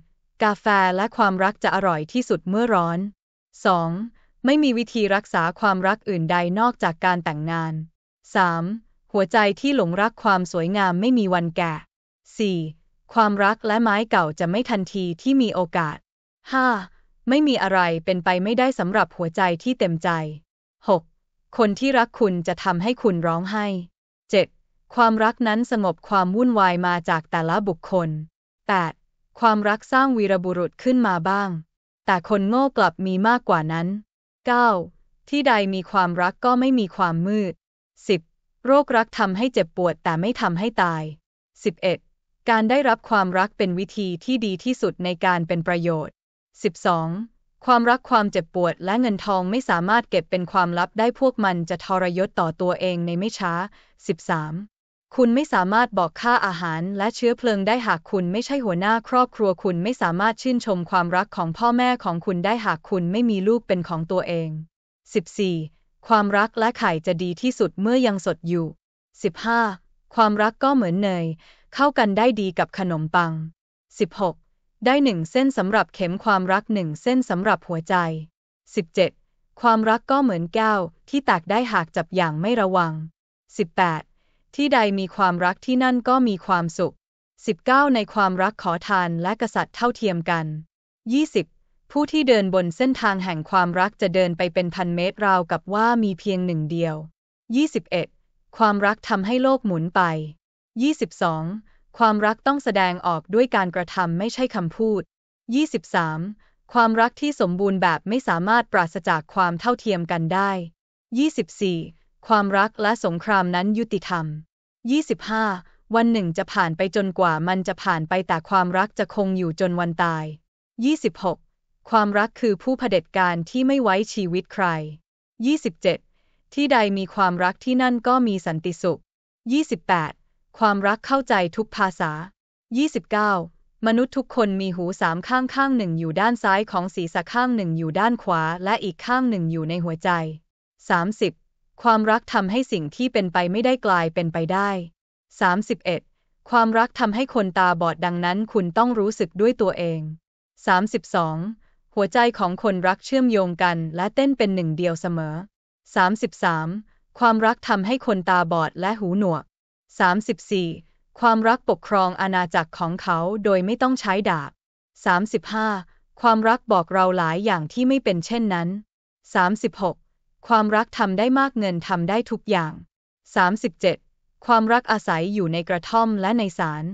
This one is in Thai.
1. กาแฟและความรักจะอร่อยที่สุดเมื่อร้อน 2. ไม่มีวิธีรักษาความรักอื่นใดนอกจากการแต่งงาน 3. หัวใจที่หลงรักความสวยงามไม่มีวันแก่ 4. ความรักและไม้เก่าจะไม่ทันทีที่มีโอกาส 5. ไม่มีอะไรเป็นไปไม่ได้สำหรับหัวใจที่เต็มใจ 6. คนที่รักคุณจะทำให้คุณร้องไห้ 7. ความรักนั้นสงบความวุ่นวายมาจากแต่ละบุคคล 8. ความรักสร้างวีรบุรุษขึ้นมาบ้าง แต่คนโง่กลับมีมากกว่านั้น 9. ที่ใดมีความรักก็ไม่มีความมืด 10. โรครักทำให้เจ็บปวดแต่ไม่ทำให้ตาย 11. การได้รับความรักเป็นวิธีที่ดีที่สุดในการเป็นประโยชน์ 12. ความรักความเจ็บปวดและเงินทองไม่สามารถเก็บเป็นความลับได้พวกมันจะทรยศต่อตัวเองในไม่ช้า 13. คุณไม่สามารถบอกค่าอาหารและเชื้อเพลิงได้หากคุณไม่ใช่หัวหน้าครอบครัว คุณไม่สามารถชื่นชมความรักของพ่อแม่ของคุณได้หากคุณไม่มีลูกเป็นของตัวเอง 14. ความรักและไข่จะดีที่สุดเมื่อยังสดอยู่ 15. ความรักก็เหมือนเนยเข้ากันได้ดีกับขนมปัง 16. ได้หนึ่งเส้นสำหรับเข็มความรักหนึ่งเส้นสำหรับหัวใจ 17. ความรักก็เหมือนแก้วที่แตกได้หากจับอย่างไม่ระวัง 18. ที่ใดมีความรักที่นั่นก็มีความสุข 19 ในความรักขอทานและกษัตริย์เท่าเทียมกัน 20ผู้ที่เดินบนเส้นทางแห่งความรักจะเดินไปเป็นพันเมตรราวกับว่ามีเพียงหนึ่งเดียว 21 ความรักทำให้โลกหมุนไป 22 ความรักต้องแสดงออกด้วยการกระทำไม่ใช่คำพูด 23 ความรักที่สมบูรณ์แบบไม่สามารถปราศจากความเท่าเทียมกันได้ 24ความรักและสงครามนั้นยุติธรรม 25 วันหนึ่งจะผ่านไปจนกว่ามันจะผ่านไปแต่ความรักจะคงอยู่จนวันตาย26ความรักคือผู้เผด็จการที่ไม่ไว้ชีวิตใคร 27 ที่ใดมีความรักที่นั่นก็มีสันติสุข28 ความรักเข้าใจทุกภาษา 29 มนุษย์ทุกคนมีหูสามข้างข้างหนึ่งอยู่ด้านซ้ายของศีรษะข้างหนึ่งอยู่ด้านขวาและอีกข้างหนึ่งอยู่ในหัวใจ30ความรักทำให้สิ่งที่เป็นไปไม่ได้กลายเป็นไปได้ 31. ความรักทำให้คนตาบอดดังนั้นคุณต้องรู้สึกด้วยตัวเอง 32. หัวใจของคนรักเชื่อมโยงกันและเต้นเป็นหนึ่งเดียวเสมอ 33. ความรักทำให้คนตาบอดและหูหนวก 34. ความรักปกครองอาณาจักรของเขาโดยไม่ต้องใช้ดาบ 35. ความรักบอกเราหลายอย่างที่ไม่เป็นเช่นนั้น 36. ความรักทำได้มากเงินทำได้ทุกอย่าง 37. ความรักอาศัยอยู่ในกระท่อมและในศาล